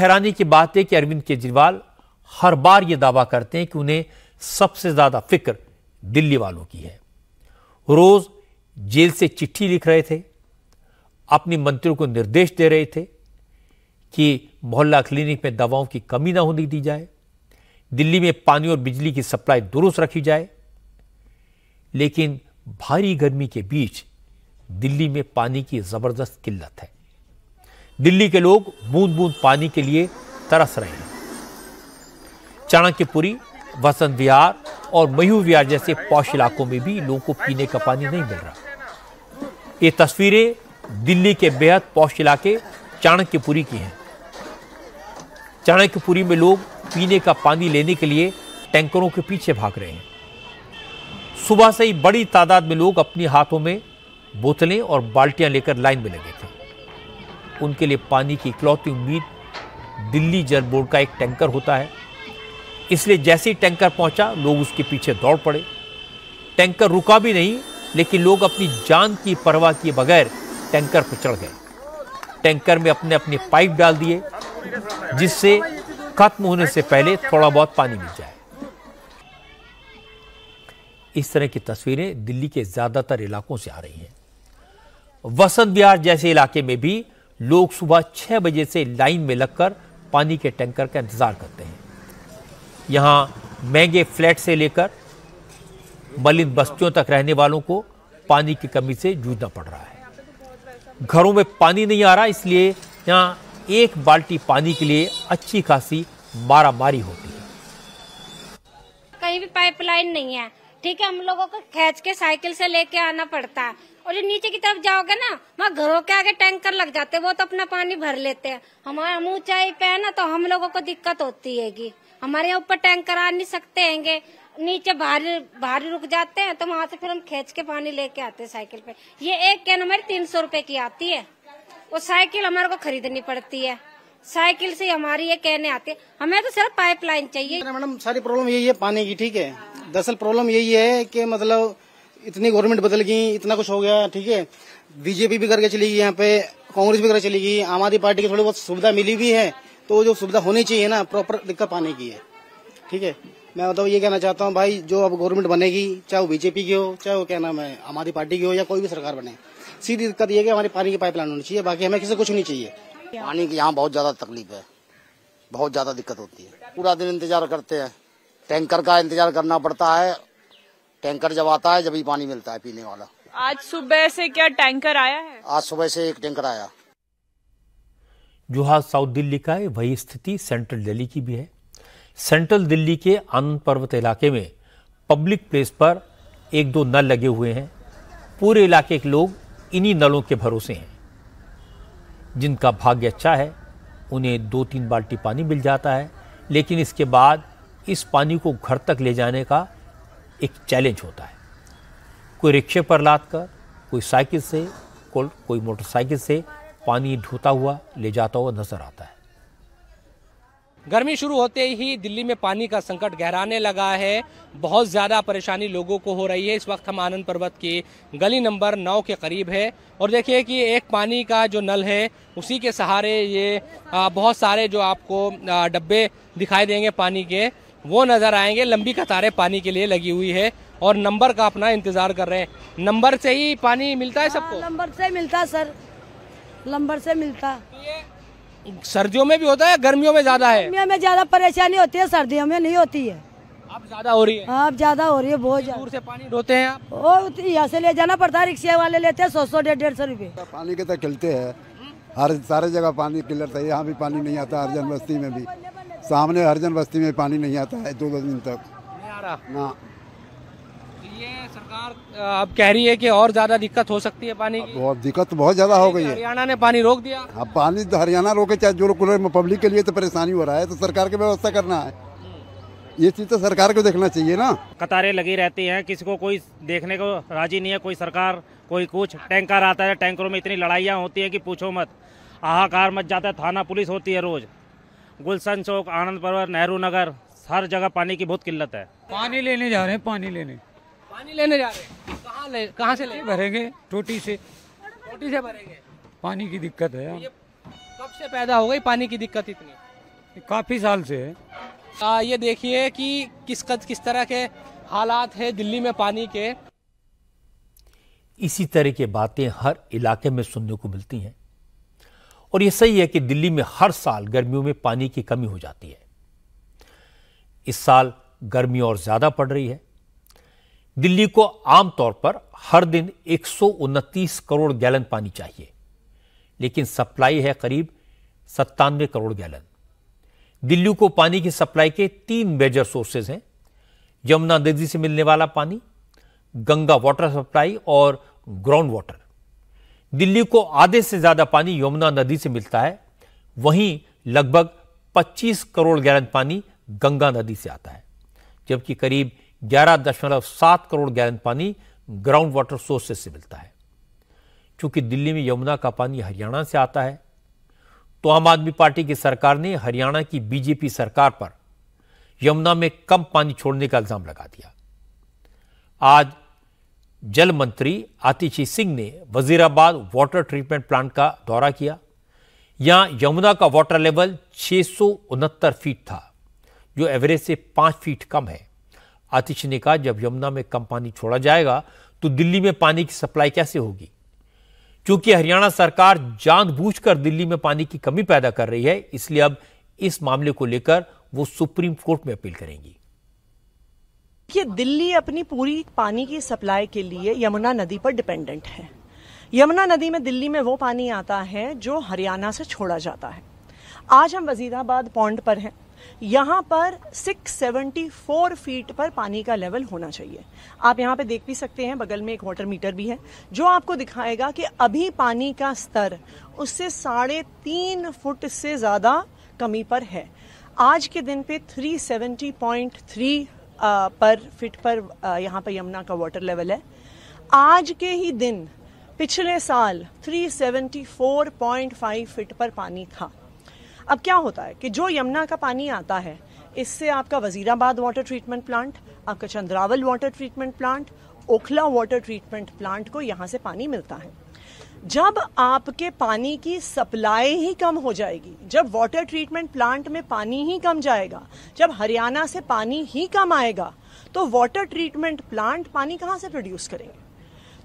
हैरानी की बात है कि अरविंद केजरीवाल हर बार ये दावा करते हैं कि उन्हें सबसे ज़्यादा फिक्र दिल्ली वालों की है रोज़ जेल से चिट्ठी लिख रहे थे अपने मंत्रियों को निर्देश दे रहे थे कि मोहल्ला क्लिनिक में दवाओं की कमी ना होने दी जाए दिल्ली में पानी और बिजली की सप्लाई दुरुस्त रखी जाए लेकिन भारी गर्मी के बीच दिल्ली में पानी की ज़बरदस्त किल्लत है दिल्ली के लोग बूंद बूंद पानी के लिए तरस रहे हैं चाणक्यपुरी वसंत विहार और मयूर विहार जैसे पौष इलाकों में भी लोगों को पीने का पानी नहीं मिल रहा ये तस्वीरें दिल्ली के बेहद पौष इलाके चाणक्यपुरी की हैं चाणक्यपुरी में लोग पीने का पानी लेने के लिए टैंकरों के पीछे भाग रहे हैं सुबह से ही बड़ी तादाद में लोग अपने हाथों में बोतलें और बाल्टियां लेकर लाइन में लगे थे उनके लिए पानी की इकलौती उम्मीद दिल्ली जल बोर्ड का एक टैंकर होता है इसलिए जैसे ही टैंकर पहुंचा लोग उसके पीछे दौड़ पड़े टैंकर रुका भी नहीं लेकिन लोग अपनी जान की परवाह किए बगैर टैंकर पर चढ़ गए टैंकर में अपने अपने पाइप डाल दिए जिससे खत्म होने से पहले थोड़ा बहुत पानी मिल जाए इस तरह की तस्वीरें दिल्ली के ज्यादातर इलाकों से आ रही हैं वसंत विहार जैसे इलाके में भी लोग सुबह छः बजे से लाइन में लगकर पानी के टैंकर का इंतज़ार करते हैं यहाँ महंगे फ्लैट से लेकर मलिन बस्तियों तक रहने वालों को पानी की कमी से जूझना पड़ रहा है घरों में पानी नहीं आ रहा इसलिए यहाँ एक बाल्टी पानी के लिए अच्छी खासी मारामारी होती है कहीं भी पाइपलाइन नहीं है ठीक है हम लोगों को खेच के साइकिल से लेके आना पड़ता है और जो नीचे की तरफ जाओगे ना वहाँ घरों के आगे टैंकर लग जाते हैं वो तो अपना पानी भर लेते हैं हमारा हम ऊंचाई पे है ना तो हम लोगों को दिक्कत होती है हमारे यहाँ ऊपर टैंकर आ नहीं सकते हैंगे नीचे भारी भारी रुक जाते हैं तो वहाँ से फिर हम खेच के पानी लेके आते हैं साइकिल पे ये एक कैन हमारी तीन सौ रूपये की आती है वो साइकिल हमारे को खरीदनी पड़ती है साइकिल से हमारी ये कहने आते हमें तो सिर्फ पाइपलाइन चाहिए मैडम सारी प्रॉब्लम यही है पानी की ठीक है दरअसल प्रॉब्लम यही है कि मतलब इतनी गवर्नमेंट बदल गई इतना कुछ हो गया ठीक है बीजेपी भी करके चली गई यहाँ पे कांग्रेस भी करके चली गई आम आदमी पार्टी की थोड़ी बहुत सुविधा मिली भी है तो जो सुविधा होनी चाहिए ना प्रॉपर दिक्कत पाने की है ठीक है मैं मतलब ये कहना चाहता हूँ भाई जो अब गवर्नमेंट बनेगी चाहे वो बीजेपी की हो चाहे वो क्या नाम है आम आदमी पार्टी की हो या कोई भी सरकार बने सीधी दिक्कत ये कि हमारी पानी की पाइपलाइन होनी चाहिए बाकी हमें किसी कुछ नहीं चाहिए पानी की यहाँ बहुत ज्यादा तकलीफ है बहुत ज्यादा दिक्कत होती है पूरा दिन इंतजार करते हैं टैंकर का इंतजार करना पड़ता है टैंकर जब आता है जब ही पानी मिलता है पीने वाला आज सुबह से क्या टैंकर आया है आज सुबह से एक टैंकर आया जो साउथ दिल्ली का है वही स्थिति सेंट्रल दिल्ली की भी है सेंट्रल दिल्ली के आनंद पर्वत इलाके में पब्लिक प्लेस पर एक दो नल लगे हुए हैं पूरे इलाके के लोग इन्हीं नलों के भरोसे हैं जिनका भाग्य अच्छा है उन्हें दो तीन बाल्टी पानी मिल जाता है लेकिन इसके बाद इस पानी को घर तक ले जाने का एक चैलेंज होता है कोई रिक्शे पर लाद कर कोई साइकिल से को, कोई मोटरसाइकिल से पानी ढोता हुआ ले जाता हुआ नजर आता है गर्मी शुरू होते ही दिल्ली में पानी का संकट गहराने लगा है बहुत ज़्यादा परेशानी लोगों को हो रही है इस वक्त हम आनंद पर्वत की गली नंबर नौ के करीब है और देखिए कि एक पानी का जो नल है उसी के सहारे ये बहुत सारे जो आपको डब्बे दिखाई देंगे पानी के वो नज़र आएंगे लंबी कतारें पानी के लिए लगी हुई है और नंबर का अपना इंतजार कर रहे हैं नंबर से ही पानी मिलता है हाँ, सबको नंबर से मिलता सर नंबर से मिलता सर्दियों में भी होता है गर्मियों में ज्यादा है गर्मियों में ज्यादा परेशानी होती है सर्दियों में नहीं होती है अब ज्यादा हो रही है हाँ, अब ज्यादा हो रही है बहुत दूर से पानी रोते हैं आप यहाँ से ले जाना पड़ता है रिक्शे वाले लेते हैं सौ सौ डेढ़ डेढ़ सौ रूपये पानी के तो खिलते हैं हर सारे जगह पानी क्लियर था यहाँ भी पानी नहीं आता हर बस्ती में भी सामने हरजन बस्ती में पानी नहीं आता है दो दो दिन तक नहीं आ रहा ना तो ये सरकार अब कह रही है कि और ज़्यादा दिक्कत हो सकती है पानी की बहुत दिक्कत बहुत ज़्यादा हो गई है हरियाणा ने पानी रोक दिया अब पानी तो हरियाणा रोके चाहे जो लोग पब्लिक के लिए तो परेशानी हो रहा है तो सरकार की व्यवस्था करना है ये चीज़ तो सरकार को देखना चाहिए ना कतारें लगी रहती हैं किसी को कोई देखने को राजी नहीं है कोई सरकार कोई कुछ टैंकर आता है टैंकरों में इतनी लड़ाइयाँ होती है कि पूछो मत हाहाकार मच जाता है थाना पुलिस होती है रोज़ गुलशन चौक आनंद पर्वत नेहरू नगर हर जगह पानी की बहुत किल्लत है पानी लेने जा रहे हैं पानी लेने पानी लेने जा रहे हैं कहाँ ले कहाँ से ले भरेंगे टोटी से टोटी से भरेंगे पानी की दिक्कत है कब से पैदा हो गई पानी की दिक्कत इतनी काफ़ी साल से है ये देखिए कि किस कद किस तरह के हालात है दिल्ली में पानी के इसी तरह की बातें हर इलाके में सुनने को मिलती हैं और यह सही है कि दिल्ली में हर साल गर्मियों में पानी की कमी हो जाती है इस साल गर्मी और ज़्यादा पड़ रही है दिल्ली को आमतौर पर हर दिन एक करोड़ गैलन पानी चाहिए लेकिन सप्लाई है करीब सत्तानवे करोड़ गैलन दिल्ली को पानी की सप्लाई के तीन मेजर सोर्सेज हैं यमुना नदी से मिलने वाला पानी गंगा वाटर सप्लाई और ग्राउंड वाटर दिल्ली को आधे से ज्यादा पानी यमुना नदी से मिलता है वहीं लगभग 25 करोड़ गैलन पानी गंगा नदी से आता है जबकि करीब 11.7 करोड़ गैलन पानी ग्राउंड वाटर सोर्सेस से मिलता है क्योंकि दिल्ली में यमुना का पानी हरियाणा से आता है तो आम आदमी पार्टी की सरकार ने हरियाणा की बीजेपी सरकार पर यमुना में कम पानी छोड़ने का इल्जाम लगा दिया आज जल मंत्री आतिशी सिंह ने वजीराबाद वाटर ट्रीटमेंट प्लांट का दौरा किया यहां यमुना का वाटर लेवल छह फीट था जो एवरेज से पांच फीट कम है आतिशी ने कहा जब यमुना में कम पानी छोड़ा जाएगा तो दिल्ली में पानी की सप्लाई कैसे होगी क्योंकि हरियाणा सरकार जानबूझकर दिल्ली में पानी की कमी पैदा कर रही है इसलिए अब इस मामले को लेकर वो सुप्रीम कोर्ट में अपील करेंगी कि दिल्ली अपनी पूरी पानी की सप्लाई के लिए यमुना नदी पर डिपेंडेंट है यमुना नदी में दिल्ली में वो पानी आता है जो हरियाणा से छोड़ा जाता है आज हम वजीराबाद पॉन्ड पर हैं यहाँ पर 674 फीट पर पानी का लेवल होना चाहिए आप यहाँ पे देख भी सकते हैं बगल में एक वाटर मीटर भी है जो आपको दिखाएगा कि अभी पानी का स्तर उससे साढ़े तीन फुट से ज़्यादा कमी पर है आज के दिन पे 370.3 पर फिट पर यहाँ पर यमुना का वाटर लेवल है आज के ही दिन पिछले साल 374.5 फीट पर पानी था अब क्या होता है कि जो यमुना का पानी आता है इससे आपका वजीराबाद वाटर ट्रीटमेंट प्लांट आपका Chandrawal water treatment plant Okhla water treatment plant को यहाँ से पानी मिलता है जब आपके पानी की सप्लाई ही कम हो जाएगी जब वाटर ट्रीटमेंट प्लांट में पानी ही कम जाएगा जब हरियाणा से पानी ही कम आएगा तो वाटर ट्रीटमेंट प्लांट पानी कहाँ से प्रोड्यूस करेंगे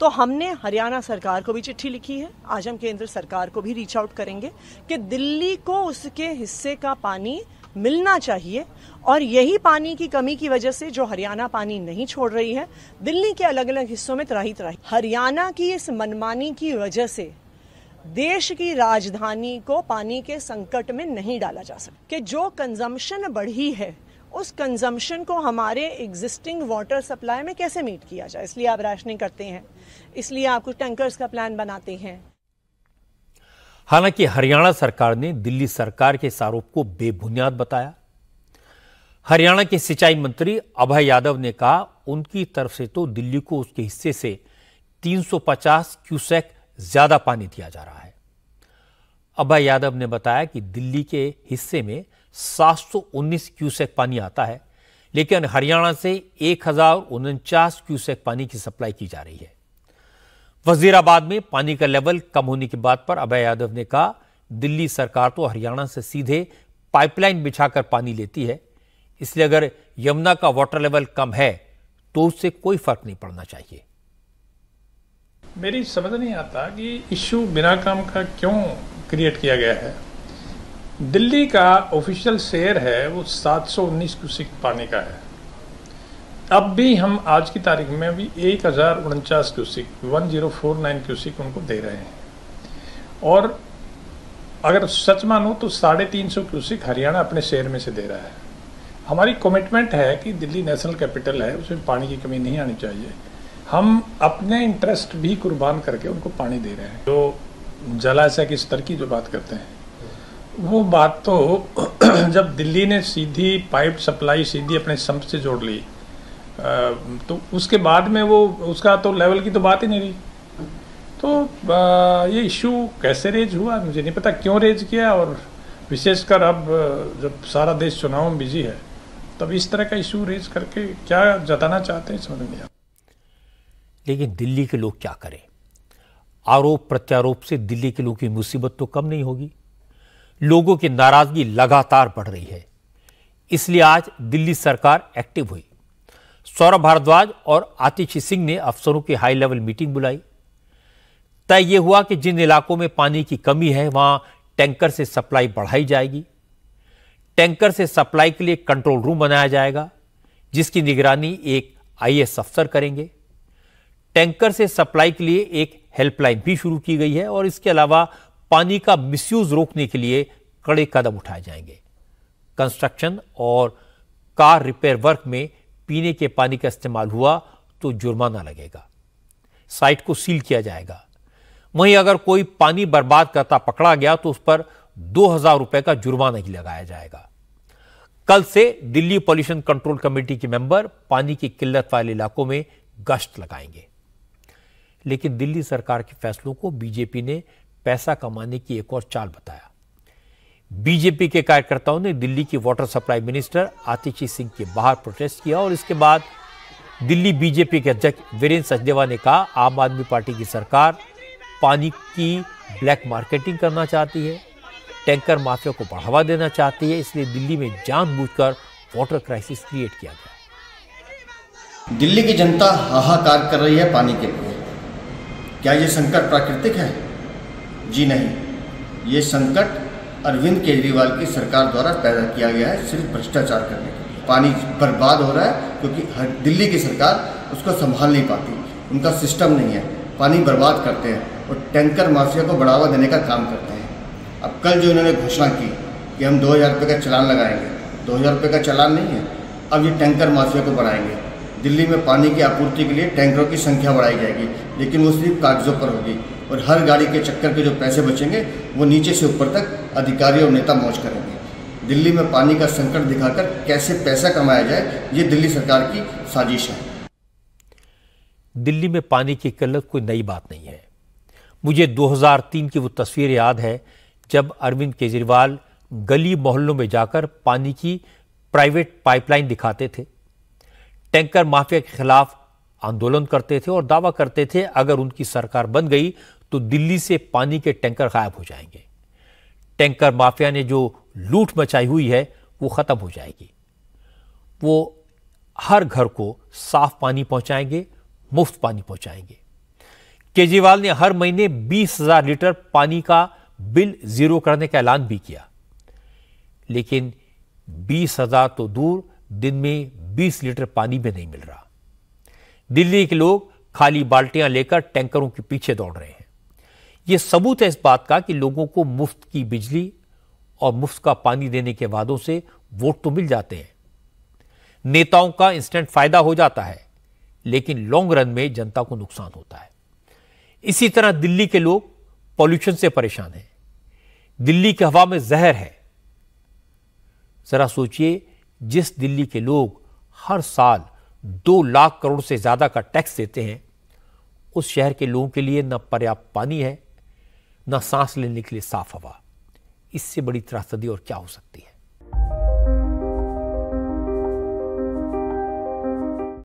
तो हमने हरियाणा सरकार को भी चिट्ठी लिखी है आज हम केंद्र सरकार को भी रीच आउट करेंगे कि दिल्ली को उसके हिस्से का पानी मिलना चाहिए और यही पानी की कमी की वजह से जो हरियाणा पानी नहीं छोड़ रही है दिल्ली के अलग अलग हिस्सों में तराही तराही हरियाणा की इस मनमानी की वजह से देश की राजधानी को पानी के संकट में नहीं डाला जा सकता कि जो कंजम्पशन बढ़ी है उस कंजम्पशन को हमारे एग्जिस्टिंग वाटर सप्लाई में कैसे मीट किया जाए इसलिए आप राशनिंग करते हैं इसलिए आप कुछ टैंकर्स का प्लान बनाते हैं हालांकि हरियाणा सरकार ने दिल्ली सरकार के इस आरोप को बेबुनियाद बताया हरियाणा के सिंचाई मंत्री अभय यादव ने कहा उनकी तरफ से तो दिल्ली को उसके हिस्से से 350 क्यूसेक ज्यादा पानी दिया जा रहा है अभय यादव ने बताया कि दिल्ली के हिस्से में 719 क्यूसेक पानी आता है लेकिन हरियाणा से एक क्यूसेक पानी की सप्लाई की जा रही है वजीराबाद में पानी का लेवल कम होने की बात पर अभय यादव ने कहा दिल्ली सरकार तो हरियाणा से सीधे पाइपलाइन बिछाकर पानी लेती है इसलिए अगर यमुना का वाटर लेवल कम है तो उससे कोई फर्क नहीं पड़ना चाहिए मेरी समझ नहीं आता कि इश्यू बिना काम का क्यों क्रिएट किया गया है दिल्ली का ऑफिशियल शेयर है वो 719 क्यूसिक पानी का है अब भी हम आज की तारीख में अभी एक हज़ार उनचास cusec one zero four nine cusec उनको दे रहे हैं और अगर सच मानो तो साढ़े तीन सौ क्यूसिक हरियाणा अपने शहर में से दे रहा है हमारी कमिटमेंट है कि दिल्ली नेशनल कैपिटल है उसमें पानी की कमी नहीं आनी चाहिए हम अपने इंटरेस्ट भी कुर्बान करके उनको पानी दे रहे हैं जो जलाशय के स्तर की जो बात करते हैं वो बात तो जब दिल्ली ने सीधी पाइप सप्लाई सीधी अपने संप से जोड़ ली तो उसके बाद में वो उसका तो लेवल की तो बात ही नहीं रही तो ये इशू कैसे रेज हुआ मुझे नहीं पता क्यों रेज किया और विशेषकर अब जब सारा देश चुनाव में बिजी है तब इस तरह का इशू रेज करके क्या जताना चाहते हैं समझ नहीं लेकिन दिल्ली के लोग क्या करें आरोप प्रत्यारोप से दिल्ली के लोगों की मुसीबत तो कम नहीं होगी लोगों की नाराजगी लगातार बढ़ रही है इसलिए आज दिल्ली सरकार एक्टिव हुई सौरभ भारद्वाज और आतिशी सिंह ने अफसरों की हाई लेवल मीटिंग बुलाई तय यह हुआ कि जिन इलाकों में पानी की कमी है वहां टैंकर से सप्लाई बढ़ाई जाएगी टैंकर से सप्लाई के लिए कंट्रोल रूम बनाया जाएगा जिसकी निगरानी एक आईएएस अफसर करेंगे टैंकर से सप्लाई के लिए एक हेल्पलाइन भी शुरू की गई है और इसके अलावा पानी का मिसयूज रोकने के लिए कड़े कदम उठाए जाएंगे कंस्ट्रक्शन और कार रिपेयर वर्क में पीने के पानी का इस्तेमाल हुआ तो जुर्माना लगेगा साइट को सील किया जाएगा वहीं अगर कोई पानी बर्बाद करता पकड़ा गया तो उस पर दो हजार रुपए का जुर्माना ही लगाया जाएगा कल से दिल्ली पॉल्यूशन कंट्रोल कमेटी के मेंबर पानी की किल्लत वाले इलाकों में गश्त लगाएंगे लेकिन दिल्ली सरकार के फैसलों को बीजेपी ने पैसा कमाने की एक और चाल बताया बीजेपी के कार्यकर्ताओं ने दिल्ली की water supply minister Atishi Singh के बाहर प्रोटेस्ट किया और इसके बाद दिल्ली बीजेपी के अध्यक्ष वीरेंद्र सचदेवा ने कहा आम आदमी पार्टी की सरकार पानी की ब्लैक मार्केटिंग करना चाहती है टैंकर माफिया को बढ़ावा देना चाहती है इसलिए दिल्ली में जानबूझकर वाटर क्राइसिस क्रिएट किया गया दिल्ली की जनता हाहाकार कर रही है पानी के लिए क्या ये संकट प्राकृतिक है जी नहीं ये संकट अरविंद केजरीवाल की सरकार द्वारा पैदा किया गया है सिर्फ भ्रष्टाचार करने के पानी बर्बाद हो रहा है क्योंकि हर दिल्ली की सरकार उसको संभाल नहीं पाती उनका सिस्टम नहीं है पानी बर्बाद करते हैं और टैंकर माफिया को बढ़ावा देने का काम करते हैं अब कल जो इन्होंने घोषणा की कि हम दो हज़ार का चलान लगाएंगे दो हज़ार का चलान नहीं है अब ये टैंकर माफिया को बढ़ाएंगे दिल्ली में पानी की आपूर्ति के लिए टैंकरों की संख्या बढ़ाई जाएगी लेकिन वो सिर्फ कागज़ों पर होगी और हर गाड़ी के चक्कर के जो पैसे बचेंगे वो नीचे से ऊपर तक अधिकारी और नेता मौज करेंगे दिल्ली में पानी का संकट दिखाकर कैसे पैसा कमाया जाए ये दिल्ली सरकार की साजिश है दिल्ली में पानी की किल्लत कोई नई बात नहीं है मुझे 2003 की वो तस्वीर याद है जब अरविंद केजरीवाल गली मोहल्लों में जाकर पानी की प्राइवेट पाइपलाइन दिखाते थे टैंकर माफिया के खिलाफ आंदोलन करते थे और दावा करते थे अगर उनकी सरकार बन गई तो दिल्ली से पानी के टैंकर गायब हो जाएंगे टैंकर माफिया ने जो लूट मचाई हुई है वो ख़त्म हो जाएगी वो हर घर को साफ पानी पहुंचाएंगे मुफ्त पानी पहुंचाएंगे केजरीवाल ने हर महीने बीस हजार लीटर पानी का बिल जीरो करने का ऐलान भी किया लेकिन बीस हजार तो दूर दिन में बीस लीटर पानी भी नहीं मिल रहा दिल्ली के लोग खाली बाल्टियां लेकर टैंकरों के पीछे दौड़ रहे हैं यह सबूत है इस बात का कि लोगों को मुफ्त की बिजली और मुफ्त का पानी देने के वादों से वोट तो मिल जाते हैं नेताओं का इंस्टेंट फायदा हो जाता है लेकिन लॉन्ग रन में जनता को नुकसान होता है इसी तरह दिल्ली के लोग पॉल्यूशन से परेशान हैं दिल्ली की हवा में जहर है जरा सोचिए जिस दिल्ली के लोग हर साल दो लाख करोड़ से ज़्यादा का टैक्स देते हैं उस शहर के लोगों के लिए न पर्याप्त पानी है न सांस लेने के लिए साफ हवा इससे बड़ी त्रासदी और क्या हो सकती है